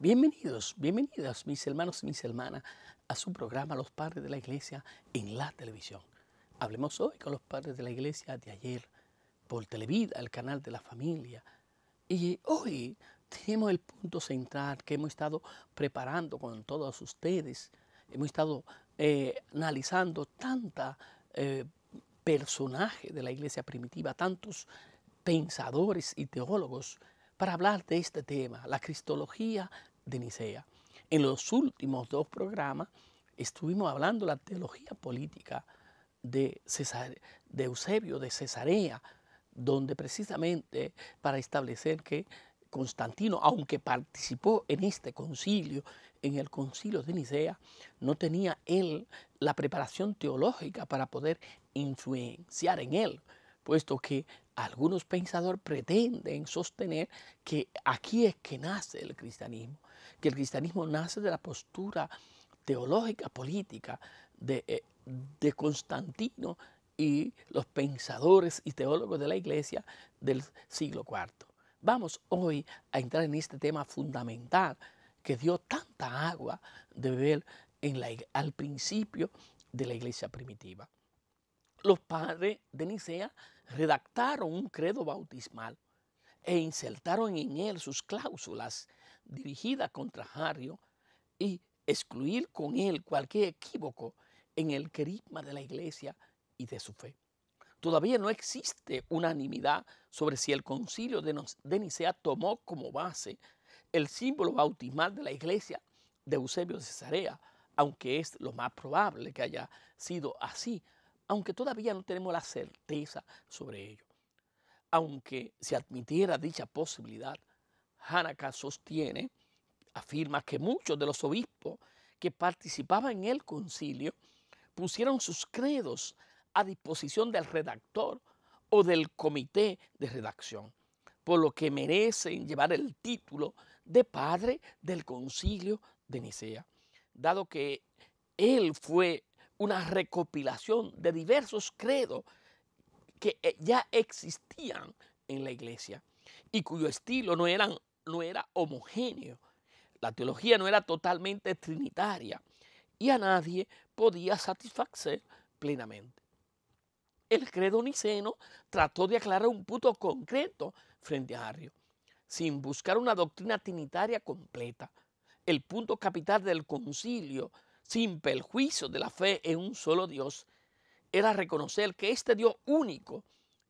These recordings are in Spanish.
Bienvenidos, bienvenidas mis hermanos y mis hermanas a su programa Los Padres de la Iglesia en la televisión. Hablemos hoy con los padres de la iglesia de ayer por Televida, el canal de la familia. Y hoy tenemos el punto central que hemos estado preparando con todos ustedes. Hemos estado eh, analizando tanta eh, personajes de la iglesia primitiva, tantos pensadores y teólogos para hablar de este tema, la cristología en los últimos dos programas estuvimos hablando de la teología política de, de Eusebio de Cesarea, donde precisamente para establecer que Constantino, aunque participó en este concilio, en el concilio de Nicea, no tenía él la preparación teológica para poder influenciar en él, puesto que algunos pensadores pretenden sostener que aquí es que nace el cristianismo que el cristianismo nace de la postura teológica, política eh, de, Constantino y los pensadores y teólogos de la iglesia del siglo IV. Vamos hoy a entrar en este tema fundamental que dio tanta agua de beber al principio de la iglesia primitiva. Los padres de Nicea redactaron un credo bautismal e insertaron en él sus cláusulas dirigida contra Harrio y excluir con él cualquier equívoco en el carisma de la iglesia y de su fe. Todavía no existe unanimidad sobre si el concilio de Nicea tomó como base el símbolo bautismal de la iglesia de Eusebio de Cesarea, aunque es lo más probable que haya sido así, aunque todavía no tenemos la certeza sobre ello. Aunque se admitiera dicha posibilidad, Hanaka sostiene, afirma que muchos de los obispos que participaban en el concilio pusieron sus credos a disposición del redactor o del comité de redacción, por lo que merecen llevar el título de padre del concilio de Nicea, dado que él fue una recopilación de diversos credos que eh, ya existían en la iglesia y cuyo estilo no eran no era homogéneo, la teología no era totalmente trinitaria y a nadie podía satisfacer plenamente. El credo niceno trató de aclarar un punto concreto frente a Arrio, sin buscar una doctrina trinitaria completa. El punto capital del concilio, sin perjuicio de la fe en un solo Dios, era reconocer que este Dios único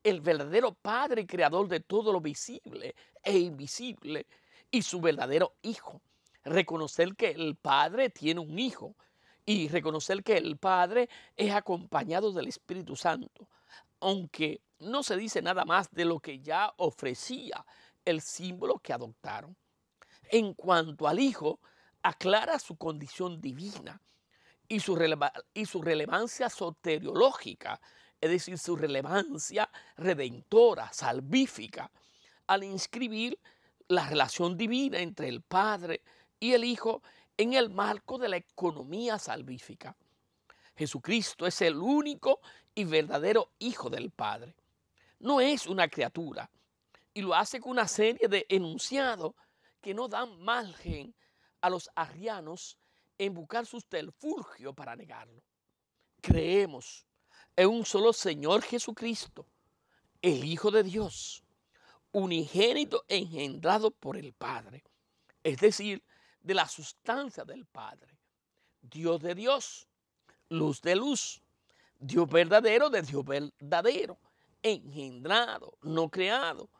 el verdadero Padre Creador de todo lo visible e invisible y su verdadero Hijo. Reconocer que el Padre tiene un Hijo y reconocer que el Padre es acompañado del Espíritu Santo, aunque no se dice nada más de lo que ya ofrecía el símbolo que adoptaron. En cuanto al Hijo, aclara su condición divina y su, y su relevancia soteriológica es decir, su relevancia redentora, salvífica, al inscribir la relación divina entre el Padre y el Hijo en el marco de la economía salvífica. Jesucristo es el único y verdadero Hijo del Padre. No es una criatura y lo hace con una serie de enunciados que no dan margen a los arrianos en buscar su subterfugio para negarlo. Creemos es un solo Señor Jesucristo, el Hijo de Dios, unigénito engendrado por el Padre, es decir, de la sustancia del Padre, Dios de Dios, luz de luz, Dios verdadero de Dios verdadero, engendrado, no creado,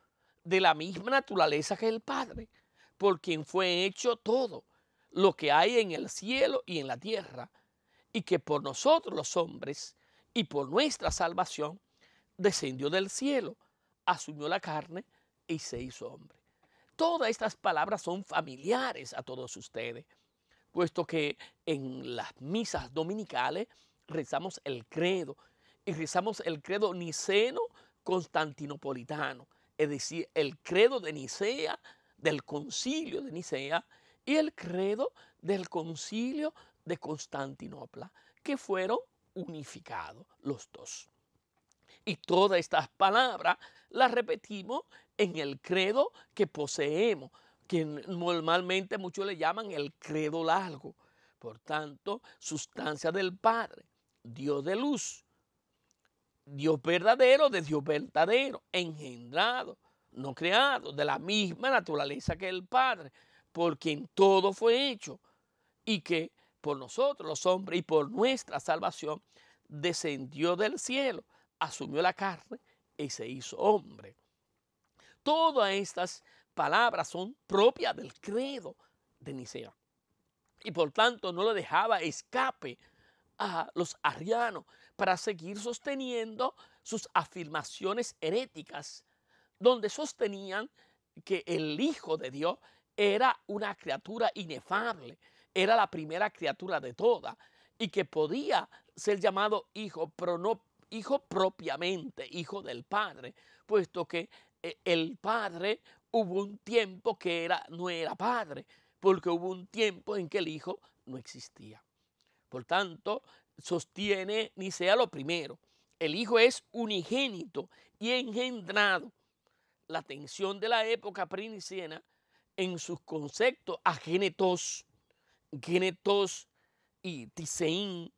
de la misma naturaleza que el Padre, por quien fue hecho todo lo que hay en el cielo y en la tierra, y que por nosotros los hombres y por nuestra salvación descendió del cielo, asumió la carne y se hizo hombre. Todas estas palabras son familiares a todos ustedes, puesto que en las misas dominicales rezamos el credo y rezamos el credo niceno constantinopolitano, es decir, el credo de Nicea, del concilio de Nicea y el credo del concilio de Constantinopla, que fueron unificado los dos. Y todas estas palabras las repetimos en el credo que poseemos, que normalmente muchos le llaman el credo largo. Por tanto, sustancia del Padre, Dios de luz, Dios verdadero de Dios verdadero, engendrado, no creado, de la misma naturaleza que el Padre, por quien todo fue hecho y que por nosotros los hombres y por nuestra salvación, descendió del cielo, asumió la carne y se hizo hombre. Todas estas palabras son propias del credo de Nicea. Y por tanto no le dejaba escape a los arrianos para seguir sosteniendo sus afirmaciones heréticas, donde sostenían que el Hijo de Dios era una criatura inefable, era la primera criatura de todas y que podía ser llamado hijo, pero no hijo propiamente, hijo del Padre, puesto que eh, el Padre hubo un tiempo que era, no era Padre, porque hubo un tiempo en que el Hijo no existía. Por tanto, sostiene ni sea lo primero. El Hijo es unigénito y engendrado. La tensión de la época priniciana en sus conceptos agénetos Genetos y Tiseín,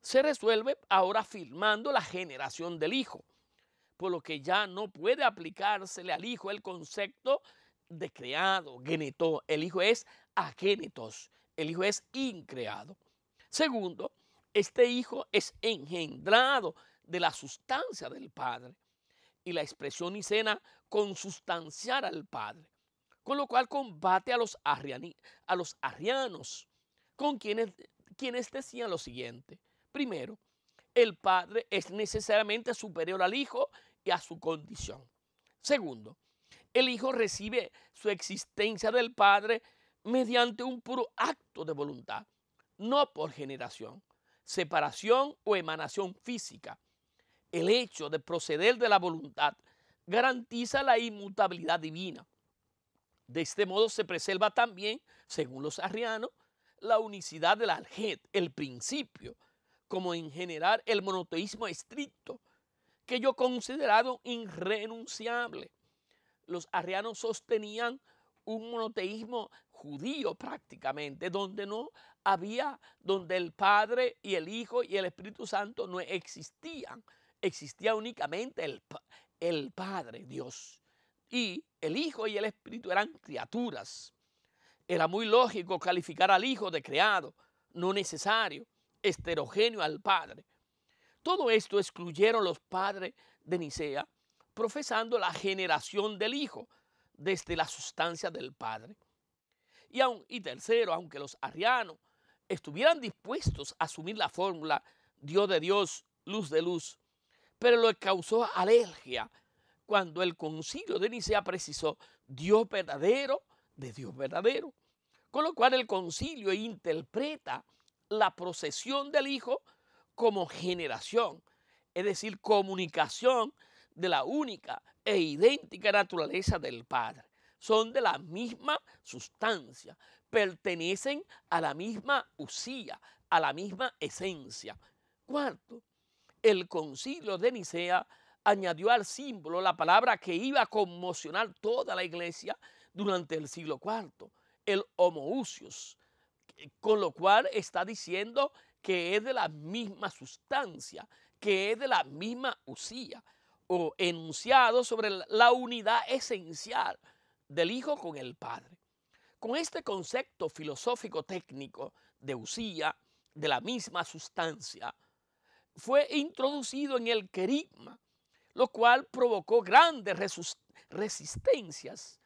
se resuelve ahora firmando la generación del hijo, por lo que ya no puede aplicársele al hijo el concepto de creado, genetó. El hijo es agénetos, el hijo es increado. Segundo, este hijo es engendrado de la sustancia del Padre y la expresión nicena consustanciar al Padre, con lo cual combate a los, a los arrianos con quienes, quienes decían lo siguiente. Primero, el padre es necesariamente superior al hijo y a su condición. Segundo, el hijo recibe su existencia del padre mediante un puro acto de voluntad, no por generación, separación o emanación física. El hecho de proceder de la voluntad garantiza la inmutabilidad divina. De este modo se preserva también, según los arrianos, la unicidad del aljet, el principio, como en general el monoteísmo estricto, que yo considerado irrenunciable. Los arrianos sostenían un monoteísmo judío prácticamente, donde no había, donde el Padre y el Hijo y el Espíritu Santo no existían, existía únicamente el, el Padre, Dios, y el Hijo y el Espíritu eran criaturas. Era muy lógico calificar al Hijo de creado, no necesario, heterogéneo al Padre. Todo esto excluyeron los padres de Nicea, profesando la generación del Hijo desde la sustancia del Padre. Y, aun, y tercero, aunque los arrianos estuvieran dispuestos a asumir la fórmula Dios de Dios, luz de luz, pero lo causó alergia cuando el concilio de Nicea precisó Dios verdadero de Dios verdadero. Con lo cual el concilio interpreta la procesión del Hijo como generación, es decir, comunicación de la única e idéntica naturaleza del Padre. Son de la misma sustancia, pertenecen a la misma usía, a la misma esencia. Cuarto, el concilio de Nicea añadió al símbolo la palabra que iba a conmocionar toda la iglesia durante el siglo IV el homoousios, con lo cual está diciendo que es de la misma sustancia, que es de la misma usía, o enunciado sobre la unidad esencial del Hijo con el Padre. Con este concepto filosófico técnico de usía, de la misma sustancia, fue introducido en el querigma, lo cual provocó grandes resistencias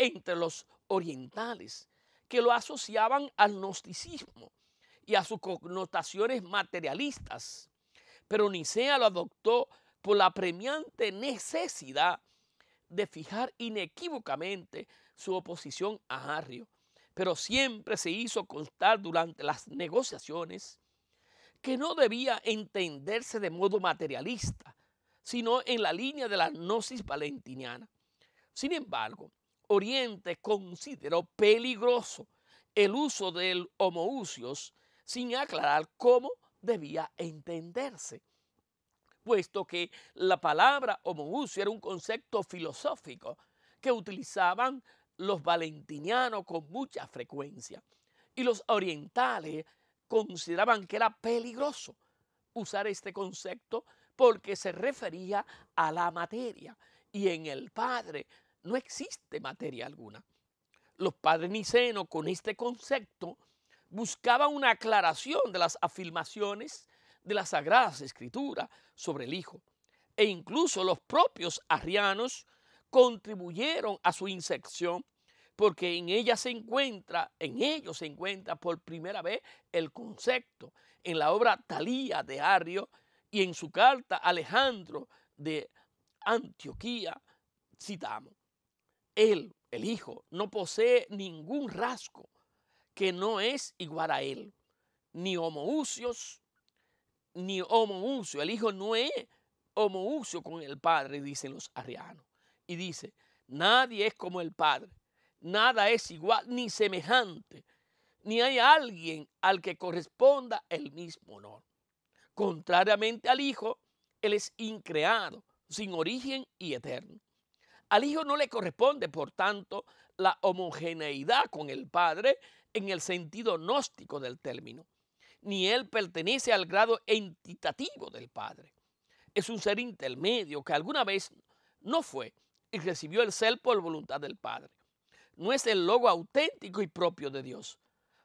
entre los orientales, que lo asociaban al gnosticismo y a sus connotaciones materialistas. Pero Nicea lo adoptó por la premiante necesidad de fijar inequívocamente su oposición a Arrio, pero siempre se hizo constar durante las negociaciones que no debía entenderse de modo materialista, sino en la línea de la gnosis valentiniana. Sin embargo, Oriente consideró peligroso el uso del homoousios sin aclarar cómo debía entenderse, puesto que la palabra homoousio era un concepto filosófico que utilizaban los valentinianos con mucha frecuencia y los orientales consideraban que era peligroso usar este concepto porque se refería a la materia y en el Padre no existe materia alguna. Los padres nicenos con este concepto buscaban una aclaración de las afirmaciones de las Sagradas Escrituras sobre el Hijo. E incluso los propios arrianos contribuyeron a su inserción porque en ella se encuentra, en ellos se encuentra por primera vez el concepto en la obra Talía de Arrio y en su carta Alejandro de Antioquía citamos. Él, el Hijo, no posee ningún rasgo que no es igual a Él, ni homoousios, ni homoousio. El Hijo no es homousio con el Padre, dicen los arrianos. Y dice, nadie es como el Padre, nada es igual ni semejante, ni hay alguien al que corresponda el mismo honor. Contrariamente al Hijo, Él es increado, sin origen y eterno. Al Hijo no le corresponde, por tanto, la homogeneidad con el Padre en el sentido gnóstico del término, ni él pertenece al grado entitativo del Padre. Es un ser intermedio que alguna vez no fue y recibió el ser por voluntad del Padre. No es el logo auténtico y propio de Dios,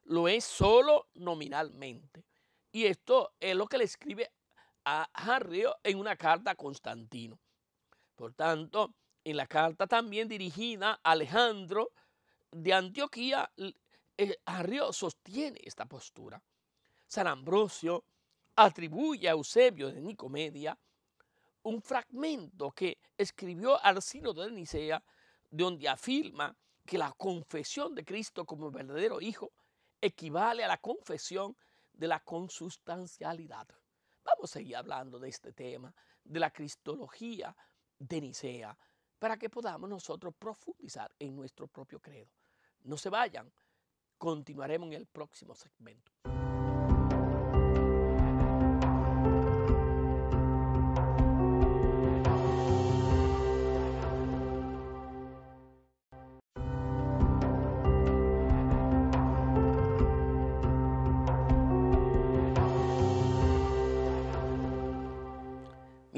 lo es solo nominalmente. Y esto es lo que le escribe a Harrio en una carta a Constantino. Por tanto, en la carta también dirigida a Alejandro de Antioquía, eh, Arrio sostiene esta postura. San Ambrosio atribuye a Eusebio de Nicomedia un fragmento que escribió al de Nicea, donde afirma que la confesión de Cristo como verdadero Hijo equivale a la confesión de la consustancialidad. Vamos a seguir hablando de este tema, de la cristología de Nicea para que podamos nosotros profundizar en nuestro propio credo. No se vayan, continuaremos en el próximo segmento.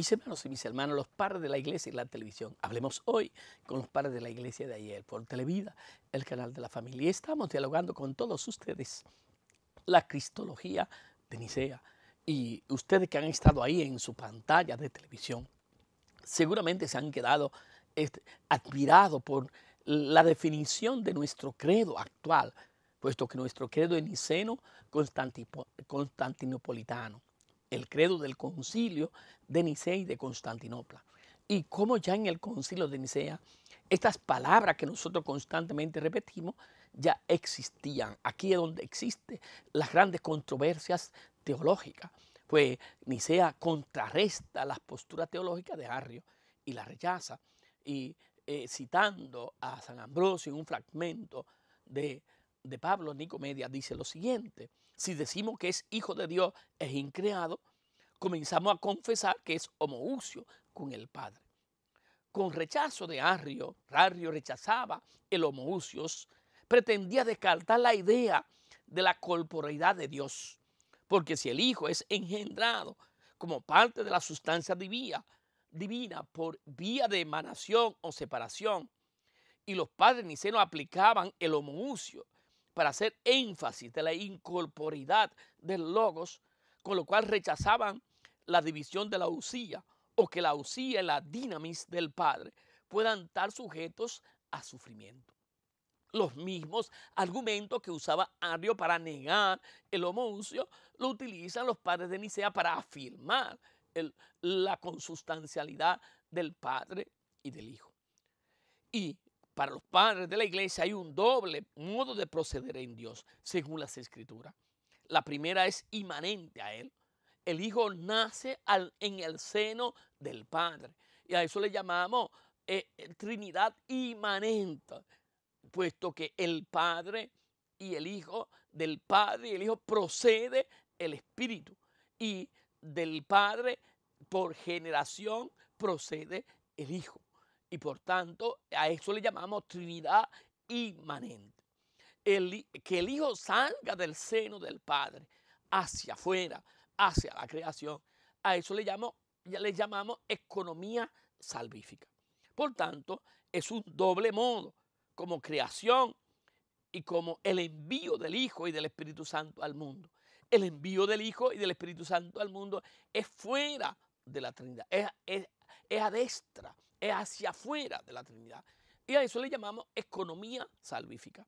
Mis hermanos y mis hermanos, los padres de la iglesia y la televisión, hablemos hoy con los padres de la iglesia de ayer por Televida, el canal de la familia. estamos dialogando con todos ustedes la cristología de Nicea. Y ustedes que han estado ahí en su pantalla de televisión, seguramente se han quedado este, admirados por la definición de nuestro credo actual, puesto que nuestro credo es niceno constantinopolitano el credo del concilio de Nicea y de Constantinopla. Y como ya en el concilio de Nicea, estas palabras que nosotros constantemente repetimos ya existían. Aquí es donde existen las grandes controversias teológicas, pues Nicea contrarresta las posturas teológicas de Arrio y la rechaza, y eh, citando a San Ambrosio en un fragmento de de Pablo en Nicomedia dice lo siguiente, si decimos que es hijo de Dios, es increado, comenzamos a confesar que es homoousio con el Padre. Con rechazo de Arrio, Arrio rechazaba el homoousios, pretendía descartar la idea de la corporeidad de Dios, porque si el Hijo es engendrado como parte de la sustancia divina, divina por vía de emanación o separación, y los padres nicenos aplicaban el homoousios, para hacer énfasis de la incorporidad del logos, con lo cual rechazaban la división de la usía o que la usía y la dinamis del Padre puedan estar sujetos a sufrimiento. Los mismos argumentos que usaba Arrio para negar el homoousio lo utilizan los padres de Nicea para afirmar la consustancialidad del Padre y del Hijo. Y para los padres de la iglesia hay un doble modo de proceder en Dios, según las escrituras. La primera es inmanente a Él. El Hijo nace en el seno del Padre. Y a eso le llamamos eh, eh, Trinidad inmanente, puesto que el Padre y el Hijo, del Padre y el Hijo procede el Espíritu. Y del Padre por generación procede el Hijo. Y por tanto, a eso le llamamos Trinidad inmanente. que el Hijo salga del seno del Padre hacia afuera, hacia la creación. A eso le, llamo, le llamamos economía salvífica. Por tanto, es un doble modo, como creación y como el envío del Hijo y del Espíritu Santo al mundo. El envío del Hijo y del Espíritu Santo al mundo es fuera de la Trinidad, es, es, es adestra, es hacia afuera de la Trinidad. Y a eso le llamamos economía salvífica.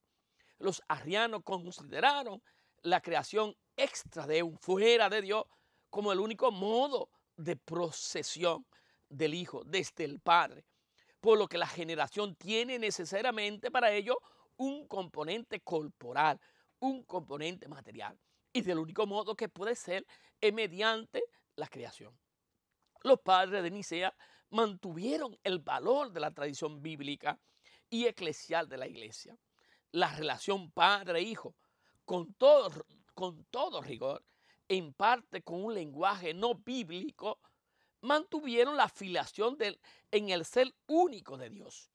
Los arrianos consideraron la creación extra de un fuera de Dios como el único modo de procesión del Hijo desde el Padre, por lo que la generación tiene necesariamente para ello un componente corporal, un componente material, y del único modo que puede ser es mediante la creación los padres de Nicea mantuvieron el valor de la tradición bíblica y eclesial de la iglesia. La relación padre-hijo, con todo, rigor, en parte con un lenguaje no bíblico, mantuvieron la filiación del, en el ser único de Dios.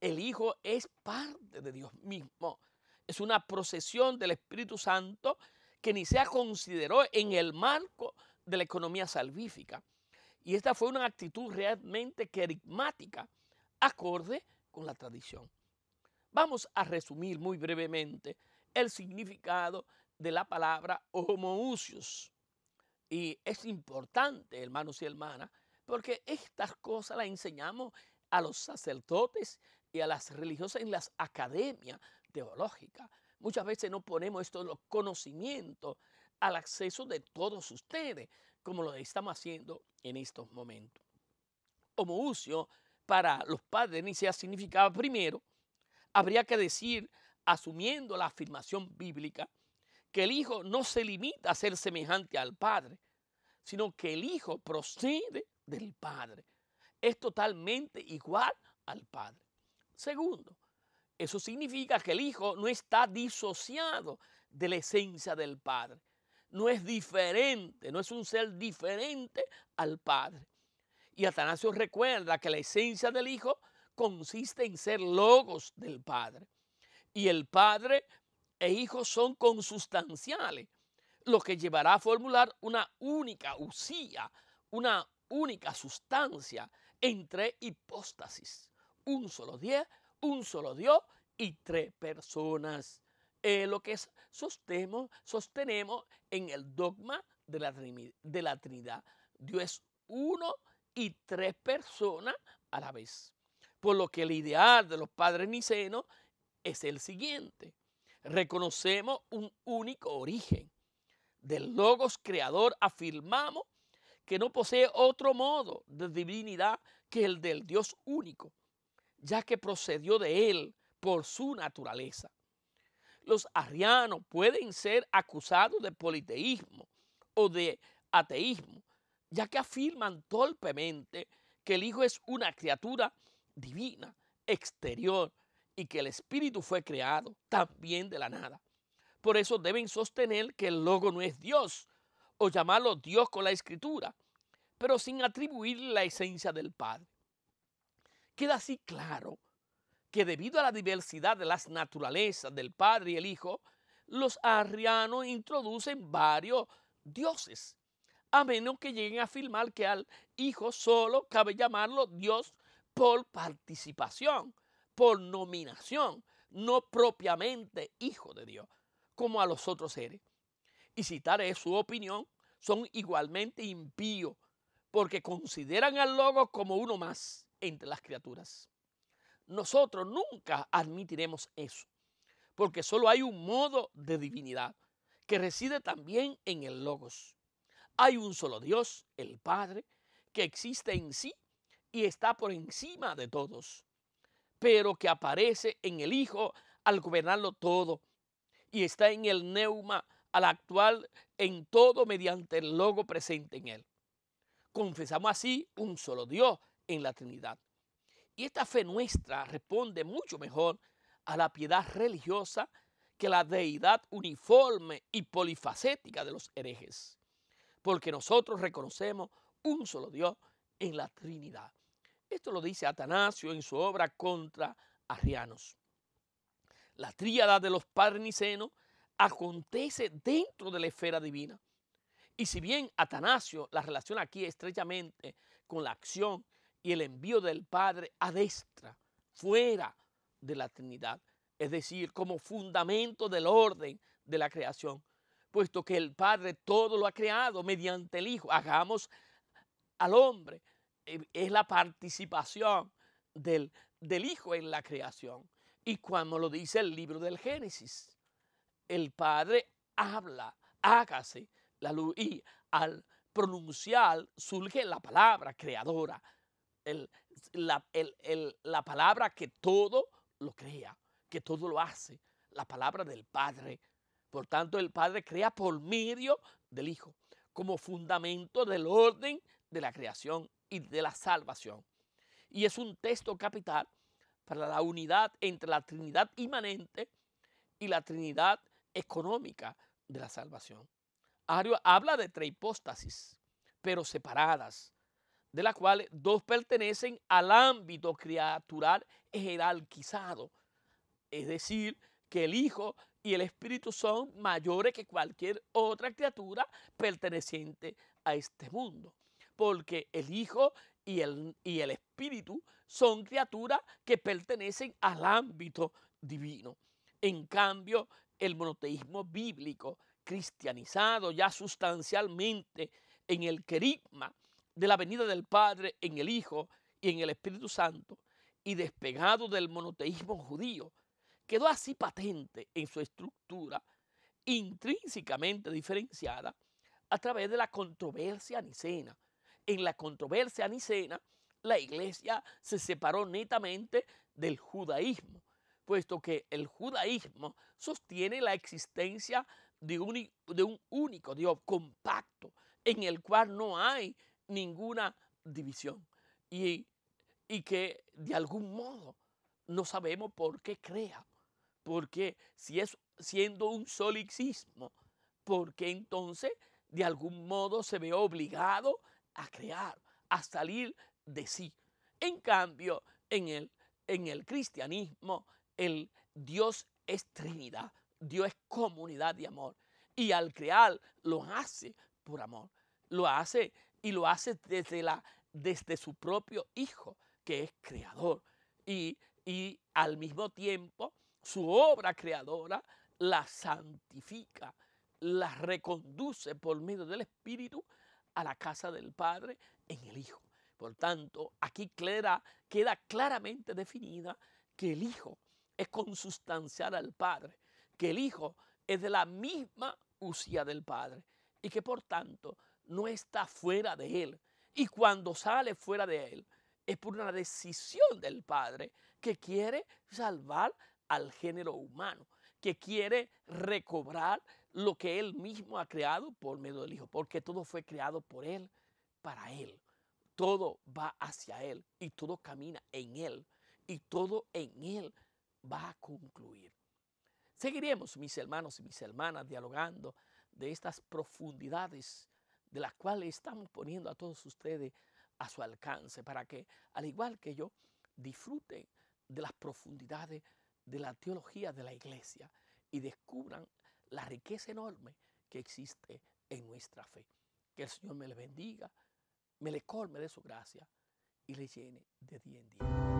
El Hijo es parte de Dios mismo. Es una procesión del Espíritu Santo que Nicea consideró en el marco de la economía salvífica. Y esta fue una actitud realmente querigmática, acorde con la tradición. Vamos a resumir muy brevemente el significado de la palabra homoousios. Y es importante, hermanos y hermanas, porque estas cosas las enseñamos a los sacerdotes y a las religiosas en las academias teológicas. Muchas veces no ponemos estos conocimientos al acceso de todos ustedes como lo estamos haciendo en estos momentos. uso para los padres de Nicea significaba primero, habría que decir, asumiendo la afirmación bíblica, que el Hijo no se limita a ser semejante al Padre, sino que el Hijo procede del Padre. Es totalmente igual al Padre. Segundo, eso significa que el Hijo no está disociado de la esencia del Padre no es diferente, no es un ser diferente al Padre. Y Atanasio recuerda que la esencia del Hijo consiste en ser logos del Padre. Y el Padre e Hijo son consustanciales, lo que llevará a formular una única usía, una única sustancia entre hipóstasis. Un solo Dios, un solo Dios y tres personas. Eh, lo que sostenemos, en el dogma de la, de la Trinidad. Dios es uno y tres personas a la vez. Por lo que el ideal de los padres nicenos es el siguiente. Reconocemos un único origen. Del Logos Creador afirmamos que no posee otro modo de divinidad que el del Dios único, ya que procedió de Él por su naturaleza los arrianos pueden ser acusados de politeísmo o de ateísmo, ya que afirman torpemente que el Hijo es una criatura divina, exterior, y que el Espíritu fue creado también de la nada. Por eso deben sostener que el Logo no es Dios, o llamarlo Dios con la Escritura, pero sin atribuir la esencia del Padre. Queda así claro que debido a la diversidad de las naturalezas del Padre y el Hijo, los arrianos introducen varios dioses, a menos que lleguen a afirmar que al Hijo solo cabe llamarlo Dios por participación, por nominación, no propiamente Hijo de Dios, como a los otros seres. Y citar es su opinión, son igualmente impíos, porque consideran al Logos como uno más entre las criaturas. Nosotros nunca admitiremos eso, porque solo hay un modo de divinidad que reside también en el Logos. Hay un solo Dios, el Padre, que existe en sí y está por encima de todos, pero que aparece en el Hijo al gobernarlo todo y está en el neuma al actual en todo mediante el logo presente en él. Confesamos así un solo Dios en la Trinidad. Y esta fe nuestra responde mucho mejor a la piedad religiosa que la deidad uniforme y polifacética de los herejes, porque nosotros reconocemos un solo Dios en la Trinidad. Esto lo dice Atanasio en su obra contra Arrianos. La tríada de los padres nicenos acontece dentro de la esfera divina. Y si bien Atanasio la relaciona aquí estrechamente con la acción y el envío del Padre a destra, fuera de la Trinidad, es decir, como fundamento del orden de la creación, puesto que el Padre todo lo ha creado mediante el Hijo. Hagamos al hombre, eh, es la participación del, del Hijo en la creación. Y cuando lo dice el libro del Génesis, el Padre habla, hágase la luz, y al pronunciar surge la palabra creadora, la, palabra que todo lo crea, que todo lo hace, la palabra del Padre. Por tanto, el Padre crea por medio del Hijo, como fundamento del orden de la creación y de la salvación. Y es un texto capital para la unidad entre la Trinidad inmanente y la Trinidad económica de la salvación. Ario habla de tres hipóstasis, pero separadas, de las cuales dos pertenecen al ámbito criatural jerarquizado. Es decir, que el Hijo y el Espíritu son mayores que cualquier otra criatura perteneciente a este mundo. Porque el Hijo y el, y el Espíritu son criaturas que pertenecen al ámbito divino. En cambio, el monoteísmo bíblico, cristianizado ya sustancialmente en el querigma, de la venida del Padre en el Hijo y en el Espíritu Santo y despegado del monoteísmo judío, quedó así patente en su estructura intrínsecamente diferenciada a través de la controversia nicena. En la controversia nicena, la iglesia se separó netamente del judaísmo, puesto que el judaísmo sostiene la existencia de un, de un único Dios compacto, en el cual no hay ninguna división y, que de algún modo no sabemos por qué crea, porque si es siendo un solipsismo, porque entonces de algún modo se ve obligado a crear, a salir de sí. En cambio, en el, en el cristianismo, el Dios es Trinidad, Dios es comunidad de amor. Y al crear lo hace por amor lo hace y lo hace desde, la, desde su propio Hijo, que es creador. Y, al mismo tiempo su obra creadora la santifica, la reconduce por medio del Espíritu a la casa del Padre en el Hijo. Por tanto, aquí clara queda claramente definida que el Hijo es consustancial al Padre, que el Hijo es de la misma usía del Padre y que por tanto no está fuera de él. Y cuando sale fuera de él, es por una decisión del Padre que quiere salvar al género humano, que quiere recobrar lo que él mismo ha creado por medio del Hijo, porque todo fue creado por él, para él. Todo va hacia él y todo camina en él y todo en él va a concluir. Seguiremos, mis hermanos y mis hermanas, dialogando de estas profundidades de las cuales estamos poniendo a todos ustedes a su alcance, para que, al igual que yo, disfruten de las profundidades de la teología de la iglesia y descubran la riqueza enorme que existe en nuestra fe. Que el Señor me le bendiga, me le colme de su gracia y le llene de día en día.